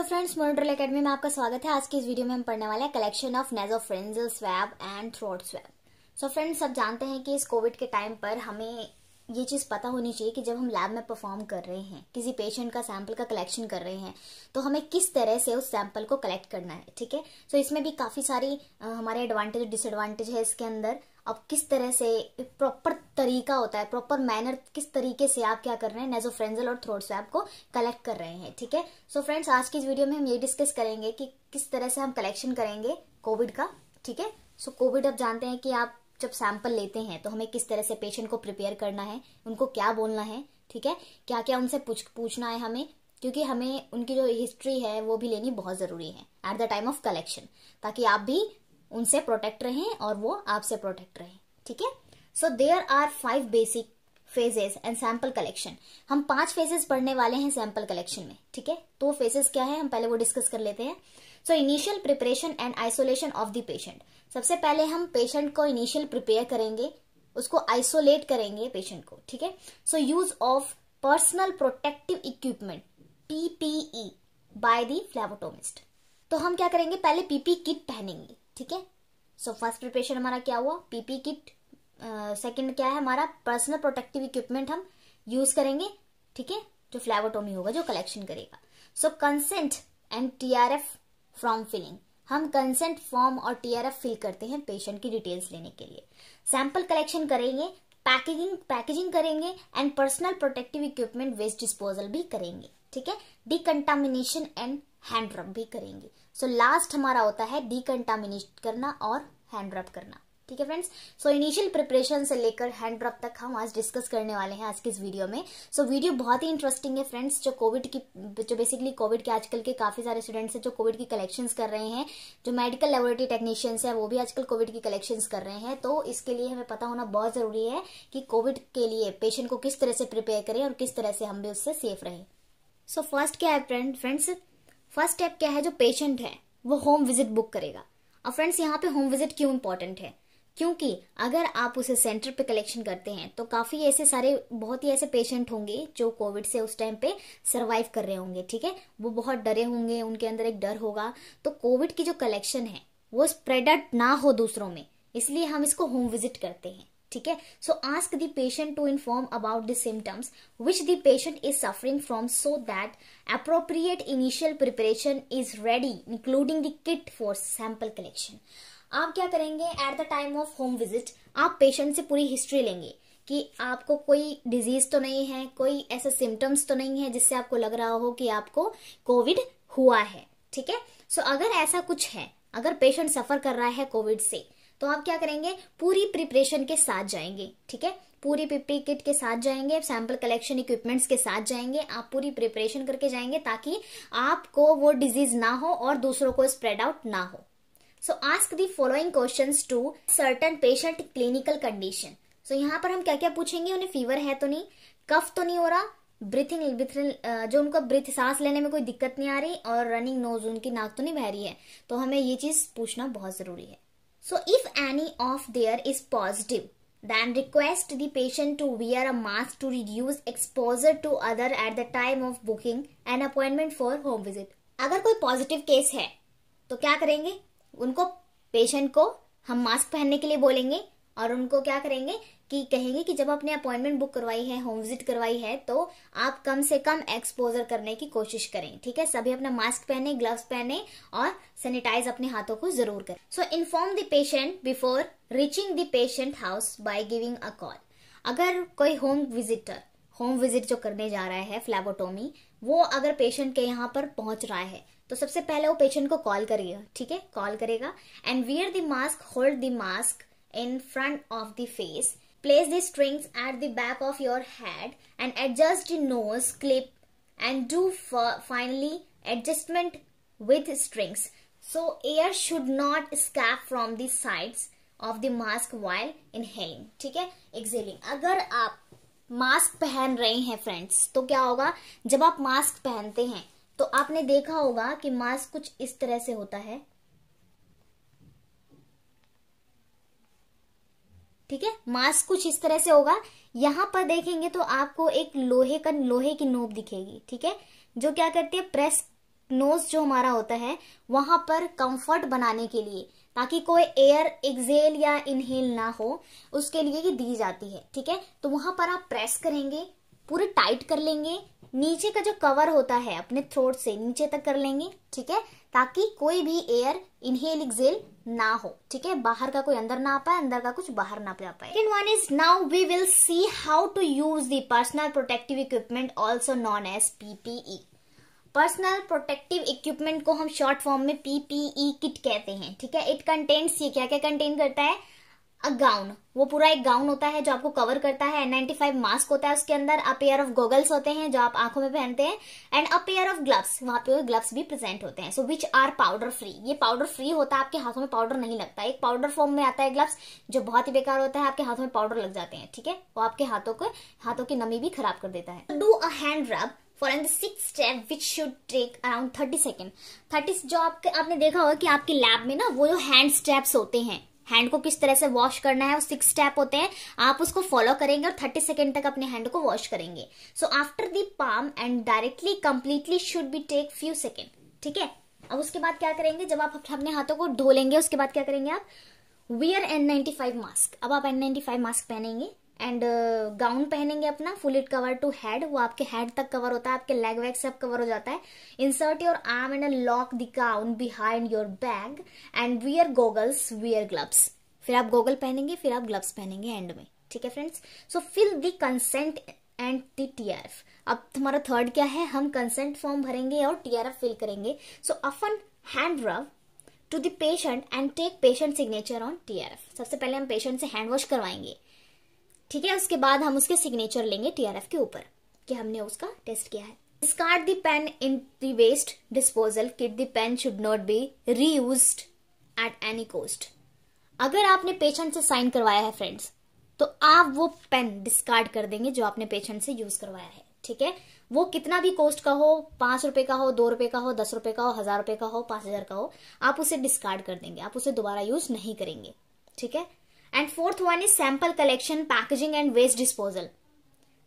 Hello friends मोनोट्रोल academy में आपका स्वागत है आज के इस वीडियो में हम पढ़ने वाले हैं collection of pharyngeal swab and throat swab so friends सब जानते हैं कि इस कोविड के टाइम पर हमें ये चीज़ पता होनी चाहिए कि जब हम लैब में परफॉर्म कर रहे हैं किसी पेशेंट का सैंपल का कलेक्शन कर रहे हैं तो हमें किस तरह से उस सैंपल को कलेक्ट करना है ठीक है सो इसमें भी काफ़ी सारी हमारे एडवांटेज डिसएडवांटेज है इसके अंदर आप किस तरह से प्रॉपर तरीका होता है प्रॉपर मैनर किस तरीके से आप क्या कर रहे हैं नेजोफ्रेंजल और थ्रोट स्वैप को कलेक्ट कर रहे हैं ठीक है सो फ्रेंड्स आज की इस वीडियो में हम ये डिस्कस करेंगे कि किस तरह से हम कलेक्शन करेंगे कोविड का ठीक है सो कोविड आप जानते हैं कि आप जब सैंपल लेते हैं तो हमें किस तरह से पेशेंट को प्रिपेयर करना है उनको क्या बोलना है ठीक है क्या क्या उनसे पूछ पूछना है हमें क्योंकि हमें उनकी जो हिस्ट्री है वो भी लेनी बहुत जरूरी है at the time of collection ताकि आप भी उनसे प्रोटेक्ट रहें और वो आपसे प्रोटेक्ट रहें ठीक है so there are five basic phases and sample collection हम पांच फेजेस पढ़ने वाले हैं सैंपल कलेक्शन में ठीक है तो फेजेस क्या है हम पहले वो डिस्कस कर लेते हैं so initial preparation and isolation of the patient सबसे पहले हम पेशेंट को इनिशियल प्रिपेयर करेंगे उसको आइसोलेट करेंगे पेशेंट को ठीक है so use of personal protective equipment PPE by the phlebotomist तो हम क्या करेंगे पहले पीपी किट e पहनेंगे ठीक है सो फर्स्ट प्रिपरेशन हमारा क्या हुआ पीपी किट सेकंड क्या है हमारा पर्सनल प्रोटेक्टिव इक्विपमेंट हम यूज करेंगे ठीक है जो फ्लेवोटोमी होगा जो कलेक्शन करेगा so consent and TRF from filling हम कंसेंट फॉर्म और टीआरएफ फिल करते हैं पेशेंट की डिटेल्स लेने के लिए सैंपल कलेक्शन करेंगे पैकेजिंग पैकेजिंग करेंगे and personal protective equipment waste disposal भी करेंगे ठीक है डिकंटामिनेशन एंड हैंड रब भी करेंगे सो so, लास्ट हमारा होता है डिकंटामिनेट करना और हैंड रब करना ठीक है फ्रेंड्स सो इनिशियल प्रिपरेशन से लेकर हैंड रब तक हम आज डिस्कस करने वाले हैं आज के इस वीडियो में सो so, वीडियो बहुत ही इंटरेस्टिंग है फ्रेंड्स जो कोविड की जो बेसिकली कोविड के आजकल के काफी सारे स्टूडेंट्स हैं जो कोविड की कलेक्शन कर रहे हैं जो मेडिकल लेबोरेटरी टेक्नीशियंस हैं वो भी आजकल कोविड की कलेक्शन कर रहे हैं तो इसके लिए हमें पता होना बहुत जरूरी है कि कोविड के लिए पेशेंट को किस तरह से प्रिपेयर करें और किस तरह से हम भी उससे सेफ रहें सो so, फर्स्ट क्या है फ्रेंड्स फर्स्ट स्टेप क्या है जो पेशेंट है वो होम विजिट बुक करेगा और फ्रेंड्स यहाँ पे होम विजिट क्यों इम्पोर्टेंट है क्योंकि अगर आप उसे सेंटर पे कलेक्शन करते हैं तो काफी ऐसे सारे बहुत ही ऐसे पेशेंट होंगे जो कोविड से उस टाइम पे सरवाइव कर रहे होंगे ठीक है वो बहुत डरे होंगे उनके अंदर एक डर होगा तो कोविड की जो कलेक्शन है वो स्प्रेड आउट ना हो दूसरों में इसलिए हम इसको होम विजिट करते हैं ठीक है so ask the patient to inform about the symptoms which the patient is suffering from so that appropriate initial preparation is ready including the kit for sample collection आप क्या करेंगे at the time of home visit आप patient से पूरी history लेंगे कि आपको कोई डिजीज तो नहीं है कोई ऐसे सिम्टम्स तो नहीं है जिससे आपको लग रहा हो कि आपको कोविड हुआ है ठीक है सो अगर ऐसा कुछ है अगर पेशेंट सफर कर रहा है कोविड से तो आप क्या करेंगे पूरी प्रिपरेशन के साथ जाएंगे ठीक है पूरी पीपी किट के साथ जाएंगे सैंपल कलेक्शन इक्विपमेंट्स के साथ जाएंगे आप पूरी प्रिपरेशन करके जाएंगे ताकि आपको वो डिजीज ना हो और दूसरों को स्प्रेड आउट ना हो so ask the following question to certain patient clinical condition सो यहाँ पर हम क्या क्या पूछेंगे उन्हें फीवर है तो नहीं कफ तो नहीं हो रहा ब्रीथिंग ब्रीथिंग जो उनको ब्रीथ सांस लेने में कोई दिक्कत नहीं आ रही और रनिंग नोज उनकी नाक तो नहीं बह रही है तो हमें ये चीज पूछना बहुत जरूरी है So if any of there is positive, then request the patient to wear a mask to reduce exposure to other at the time of booking an appointment for home visit. agar koi positive case hai to kya karenge unko patient ko hum mask pehenne ke liye bolenge aur unko kya karenge कि कहेंगे कि जब आपने appointment book करवाई है home visit करवाई है तो आप कम से कम एक्सपोजर करने की कोशिश करें ठीक है सभी अपना मास्क पहने ग्लव्स पहने और सैनिटाइज अपने हाथों को जरूर करें so inform the patient before reaching the patient house by giving a call अगर कोई होम विजिटर होम विजिट जो करने जा रहा है फ्लैबोटोमी वो अगर पेशेंट के यहाँ पर पहुंच रहा है तो सबसे पहले वो पेशेंट को कॉल करेगा ठीक है कॉल करेगा and wear the mask hold the mask in front of the face Place the strings at the back of your head and adjust the nose clip and do finally adjustment with strings. So air should not escape from the sides of the mask while inhaling. theek hai exhaling. agar aap mask pehen rahe hain friends to kya hoga jab aap mask pehante hain to aapne dekha hoga ki mask kuch is tarah se hota hai ठीक है मास कुछ इस तरह से होगा यहां पर देखेंगे तो आपको एक लोहे का लोहे की नोब दिखेगी ठीक है जो क्या करती है प्रेस नोज जो हमारा होता है वहां पर कंफर्ट बनाने के लिए ताकि कोई एयर एक्सेल या इनहेल ना हो उसके लिए ये दी जाती है ठीक है तो वहां पर आप प्रेस करेंगे पूरे टाइट कर लेंगे नीचे का जो कवर होता है अपने थ्रोट से नीचे तक कर लेंगे ठीक है ताकि कोई भी एयर इनहेल एक्सेल ना हो ठीक है बाहर का कोई अंदर ना आ पाए अंदर का कुछ बाहर ना जा पाए one is now we will see how to use the personal protective equipment also known as PPE personal protective equipment को हम शॉर्ट फॉर्म में पीपीई किट e कहते हैं ठीक है इट कंटेंट्स ये क्या क्या कंटेन करता है अ गाउन वो पूरा एक गाउन होता है जो आपको कवर करता है नाइन्टी फाइव मास्क होता है उसके अंदर अ पेयर ऑफ गोगल्स होते हैं जो आप आंखों में पहनते हैं and a pair of gloves वहां पे ग्लव्स भी प्रेजेंट होते हैं so which are powder free ये पाउडर फ्री होता है आपके हाथों में पाउडर नहीं लगता एक पाउडर फॉर्म में आता है ग्लव्स जो बहुत ही बेकार होता है आपके हाथों में पाउडर लग जाते हैं ठीक है वो आपके हाथों को हाथों की नमी भी खराब कर देता है do a hand rub for an six step which should take around thirty second thirty जो आपके आपने देखा होगा कि आपके लैब में ना वो जो हैंड स्टेप्स होते हैं हैंड को किस तरह से वॉश करना है वो सिक्स स्टेप होते हैं आप उसको फॉलो करेंगे और थर्टी सेकेंड तक अपने हैंड को वॉश करेंगे so after the palm and directly completely should be take few second ठीक है अब उसके बाद क्या करेंगे जब आप अपने हाथों को धो लेंगे उसके बाद क्या करेंगे आप we are N ninety five mask अब आप एन नाइनटी फाइव मास्क पहनेंगे एंड गाउन uh, पहनेंगे अपना full it cover to head वो आपके हेड तक कवर होता है आपके लेग वैग सब कवर हो जाता है insert your arm and lock the gown behind your back and wear goggles wear gloves फिर आप गोगल पहनेंगे फिर आप ग्लव्स पहनेंगे एंड में ठीक है friends so fill the consent and the TRF अब तुम्हारा थर्ड क्या है हम कंसेंट फॉर्म भरेंगे और टीआरएफ फिल करेंगे so offer hand rub to the patient and take patient signature on TRF सबसे पहले हम पेशेंट से हैंड वॉश करवाएंगे ठीक है उसके बाद हम उसके सिग्नेचर लेंगे टीआरएफ के ऊपर कि हमने उसका टेस्ट किया है discard the in the waste disposal kit the pen should not be be reused at any cost अगर आपने पेशेंट से साइन करवाया है फ्रेंड्स तो आप वो पेन डिस्कार्ड कर देंगे जो आपने पेशेंट से यूज करवाया है ठीक है वो कितना भी कॉस्ट का हो पांच रुपए का हो दो रुपए का हो दस रुपए का हो हजार रुपए का हो पांच हजार का हो आप उसे डिस्कार्ड कर देंगे आप उसे दोबारा यूज नहीं करेंगे ठीक है and fourth one is sample collection packaging and waste disposal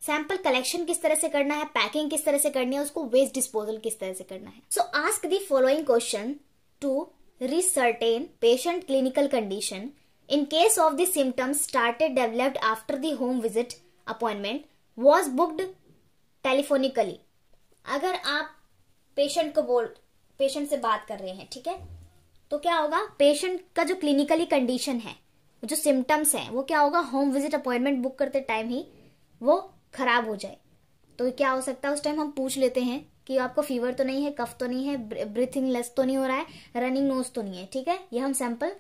sample collection किस तरह से करना है पैकिंग किस तरह से करनी है उसको वेस्ट डिस्पोजल किस तरह से करना है so ask the following question to ascertain patient clinical condition in case of the symptoms started developed after the home visit appointment was booked telephonically अगर आप पेशेंट को बोल पेशेंट से बात कर रहे हैं ठीक है तो क्या होगा पेशेंट का जो क्लिनिकली कंडीशन है जो सिम्टम्स हैं वो क्या होगा होम विजिट अपॉइंटमेंट बुक करते टाइम ही वो खराब हो जाए तो क्या हो सकता है उस टाइम हम पूछ लेते हैं कि आपको फीवर तो नहीं है कफ तो नहीं है ब्रीथिंग लेस तो नहीं हो रहा है रनिंग नोज तो नहीं है ठीक है ये हम सैंपल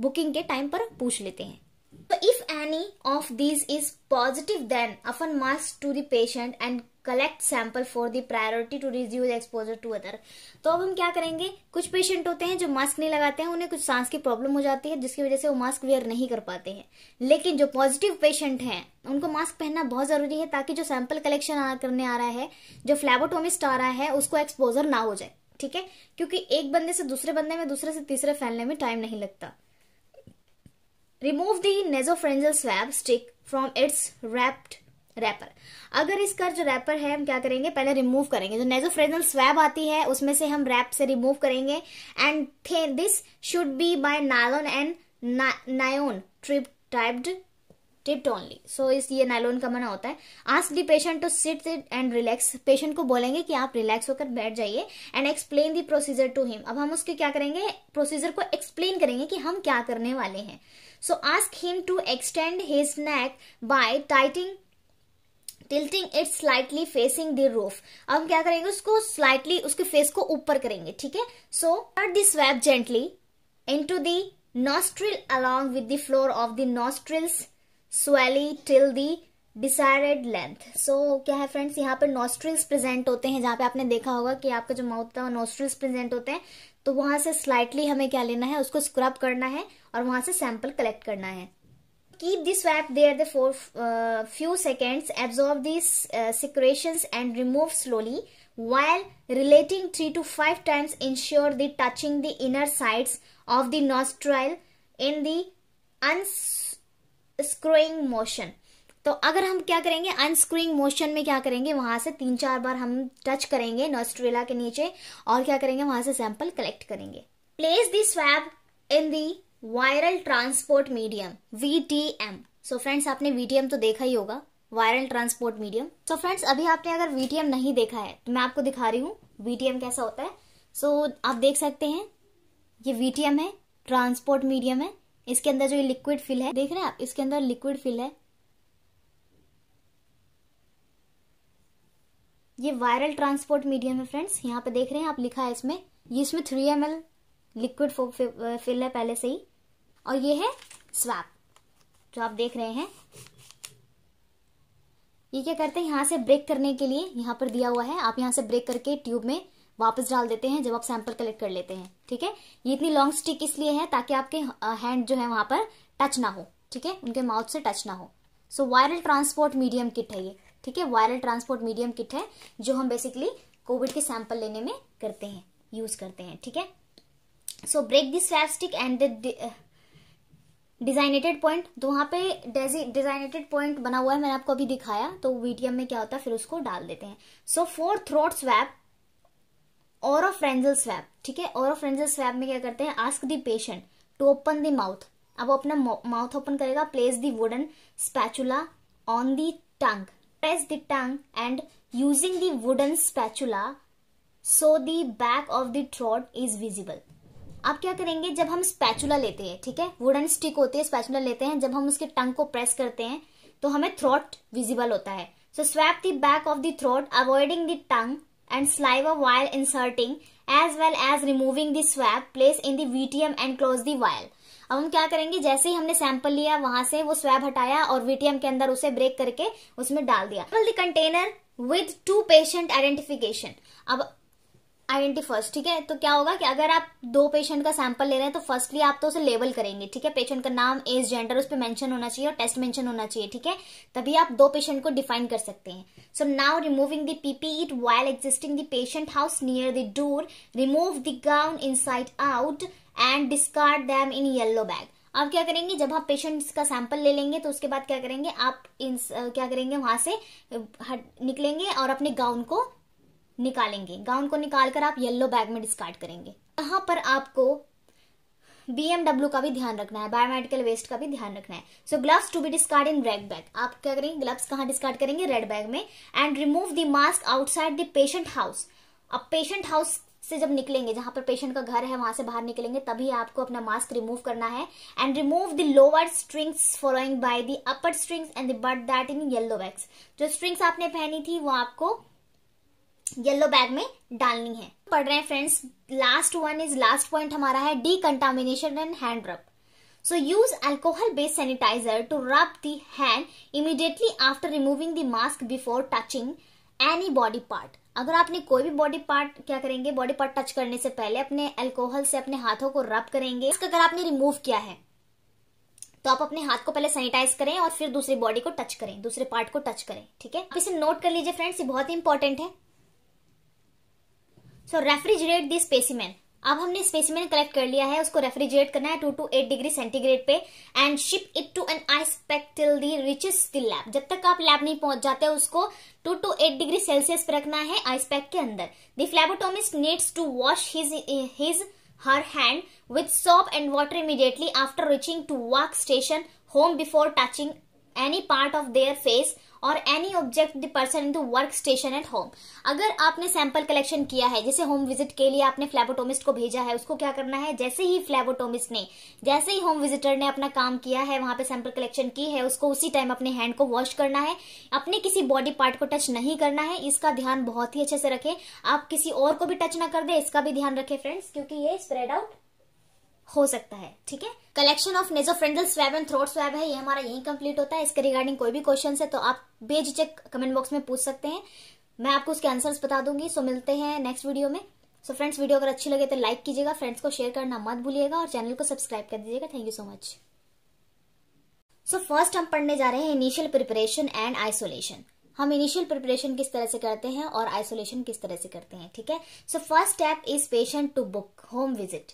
बुकिंग के टाइम पर पूछ लेते हैं तो if any of this is positive then offer mask to the patient and collect sample for the priority to reduce exposure to other तो अब हम क्या करेंगे कुछ पेशेंट होते हैं जो मास्क नहीं लगाते हैं उन्हें कुछ सांस की प्रॉब्लम हो जाती है जिसकी वजह से वो मास्क वेयर नहीं कर पाते हैं लेकिन जो पॉजिटिव पेशेंट हैं उनको मास्क पहनना बहुत जरूरी है ताकि जो सैंपल कलेक्शन करने आ रहा है जो फ्लैबोटोमिस्ट आ रहा है उसको एक्सपोजर ना हो जाए ठीक है क्योंकि एक बंदे से दूसरे बंदे में दूसरे से तीसरे फैलने में टाइम नहीं लगता remove the nasopharyngeal swab stick from its wrapped wrapper अगर इसका जो रैपर है हम क्या करेंगे पहले रिमूव करेंगे जो नेजोफ्रेनल स्वैब आती है उसमें से हम रैप से रिमूव करेंगे and the this should be by nylon and नायोन trip typed tipped only so इस ये नायलोन का मना होता है ask the patient to sit and relax patient को बोलेंगे कि आप रिलैक्स होकर बैठ जाइए and explain the procedure to him अब हम उसके क्या करेंगे प्रोसीजर को एक्सप्लेन करेंगे कि हम क्या करने वाले हैं so ask him to extend his neck by tilting tilting it slightly facing the roof अब हम क्या करेंगे उसको स्लाइटली उसके फेस को ऊपर करेंगे ठीक है so cut the swab gently into the nostril along with the floor of the nostrils slowly till the decided length so क्या है फ्रेंड्स यहाँ पर नोस्ट्रिल्स प्रेजेंट होते हैं जहां पे आपने देखा होगा कि आपका जो माउथ था वो नोस्ट्रिल्स प्रेजेंट होते हैं तो वहां से स्लाइटली हमें क्या लेना है उसको स्क्रब करना है और वहां से सैंपल कलेक्ट करना है Keep the swab there the for uh, few seconds, absorb these uh, secretions and remove slowly. While relating 3 to 5 times, ensure the touching the inner sides of the nostril in the unscrewing motion. तो अगर हम क्या करेंगे unscrewing motion में क्या करेंगे वहां से तीन चार बार हम टच करेंगे नोस्ट्रेला के नीचे और क्या करेंगे वहां से सैंपल कलेक्ट करेंगे place the swab in the viral transport medium VTM so friends आपने वीटीएम तो देखा ही होगा viral transport medium so friends अभी आपने अगर वीटीएम नहीं देखा है तो मैं आपको दिखा रही हूँ वीटीएम कैसा होता है सो so, आप देख सकते हैं ये वीटीएम है ट्रांसपोर्ट मीडियम है इसके अंदर जो ये लिक्विड फिल है देख रहे हैं आप इसके अंदर लिक्विड फिल है ये वायरल ट्रांसपोर्ट मीडियम है फ्रेंड्स यहाँ पे देख रहे हैं आप लिखा है इसमें ये इसमें three M L liquid fill है पहले से ही और ये है स्वैप जो आप देख रहे हैं ये क्या करते हैं यहां से ब्रेक करने के लिए यहां पर दिया हुआ है आप यहां से ब्रेक करके ट्यूब में वापस डाल देते हैं जब आप सैंपल कलेक्ट कर लेते हैं ठीक है ये इतनी लॉन्ग स्टिक इसलिए है ताकि आपके हैंड जो है वहां पर टच ना हो ठीक है उनके माउथ से टच ना हो so viral transport medium kit है ये ठीक है वायरल ट्रांसपोर्ट मीडियम किट है जो हम बेसिकली कोविड के सैंपल लेने में करते हैं यूज करते हैं ठीक है so break this stick and designated point तो वहाँ पे डिजाइनेटेड पॉइंट बना हुआ है मैंने आपको अभी दिखाया तो वीटीएम में क्या होता है फिर उसको डाल देते हैं सो फोर थ्रोट स्वैप और फ्रेंजल स्वैप ठीक है और फ्रेंजल स्वैप में क्या करते हैं ask the patient to open the mouth अब वो अपना माउथ ओपन करेगा place the wooden spatula on the tongue press the tongue and using the wooden spatula so the back of the throat is visible अब क्या करेंगे जब हम spatula लेते हैं ठीक है वुडन स्टिक होती है स्पैचुला लेते हैं जब हम उसके टंग को प्रेस करते हैं तो हमें थ्रोट विजिबल होता है so swab the back of the throat avoiding the tongue and saliva while inserting as well as removing the swab place in the VTM and close the अब हम क्या करेंगे जैसे ही हमने सैंपल लिया वहां से वो स्वैब हटाया और वीटीएम के अंदर उसे ब्रेक करके उसमें डाल दिया container with to patient identification अब आइडेंटी फर्स्ट ठीक है तो क्या होगा कि अगर आप दो पेशेंट का सैंपल ले रहे हैं तो फर्स्टली आप तो उसे लेबल करेंगे ठीक है पेशेंट का नाम एज जेंडर उस पर मैंशन होना चाहिए और टेस्ट मेंशन होना चाहिए ठीक है तभी आप दो पेशेंट को डिफाइन कर सकते हैं so now removing the PP it while existing the patient house near the door remove the gown inside out and discard them in yellow bag आप क्या करेंगे जब आप पेशेंट का सैंपल ले लेंगे तो उसके बाद क्या करेंगे आप इन क्या करेंगे वहां से निकलेंगे और अपने गाउन को निकालेंगे गाउन को निकाल कर आप येलो बैग में डिस्कार्ड करेंगे यहाँ पर आपको बीएमडब्ल्यू का भी ध्यान रखना है बायोमेडिकल वेस्ट का भी ध्यान रखना है so gloves to be discard in red bag आप क्या करेंगे ग्लव्स कहाँ डिस्कार्ड करेंगे रेड बैग में and remove the mask outside the patient house अब पेशेंट हाउस से जब निकलेंगे जहां पर पेशेंट का घर है वहां से बाहर निकलेंगे तभी आपको अपना मास्क रिमूव करना है and remove the lower strings following by the upper strings and the but that in yellow bags जो स्ट्रिंग्स आपने पहनी थी वो आपको येलो बैग में डालनी है पढ़ रहे हैं friends last one is last point हमारा है decontamination and hand rub so use alcohol based sanitiser to rub the hand immediately after removing the mask before touching any body part अगर आपने कोई भी बॉडी पार्ट क्या करेंगे body part touch करने से पहले अपने अल्कोहल से अपने हाथों को रब करेंगे इसका अगर आपने रिमूव किया है तो आप अपने हाथ को पहले सैनिटाइज करें और फिर दूसरी बॉडी को टच करें दूसरे पार्ट को टच करें ठीक है आप इसे नोट कर लीजिए फ्रेंड्स ये बहुत ही इंपॉर्टेंट है सो रेफ्रिजरेट दिस स्पेसिमेन अब हमने स्पेसिमेन कलेक्ट कर लिया है उसको रेफ्रिजरेट करना है two to eight degree centigrade पे and ship it to an ice pack till the reaches the lab जब तक आप लैब नहीं पहुंच जाते उसको two to eight degree Celsius पे रखना है आइस पैक के अंदर the phlebotomist needs to wash his his her hand with soap and water immediately after reaching to work station home before touching any part of their face और any object the person in the work station at home अगर आपने sample collection किया है जैसे home visit के लिए आपने phlebotomist को भेजा है उसको क्या करना है जैसे ही फ्लेबोटोमिस्ट ने जैसे ही होम विजिटर ने अपना काम किया है वहां पे सैंपल कलेक्शन की है उसको उसी टाइम अपने हैंड को वॉश करना है अपने किसी बॉडी पार्ट को टच नहीं करना है इसका ध्यान बहुत ही अच्छे से रखें आप किसी और को भी टच ना कर दे इसका भी ध्यान रखें फ्रेंड्स क्योंकि ये स्प्रेड आउट हो सकता है ठीक है collection of nasopharyngeal swab and throat swab है ये हमारा यही कंप्लीट होता है इसके रिगार्डिंग कोई भी क्वेश्चन है तो आप बेझिझक कमेंट बॉक्स में पूछ सकते हैं मैं आपको उसके आंसर्स बता दूंगी सो मिलते हैं नेक्स्ट वीडियो में सो फ्रेंड्स वीडियो अगर अच्छी लगे तो लाइक कीजिएगा फ्रेंड्स को शेयर करना मत भूलिएगा और चैनल को सब्सक्राइब कर दीजिएगा thank you so much so first हम पढ़ने जा रहे हैं इनिशियल प्रिपरेशन एंड आइसोलेशन हम इनिशियल प्रिपरेशन किस तरह से करते हैं और आइसोलेशन किस तरह से करते हैं ठीक है so first step is patient to book home visit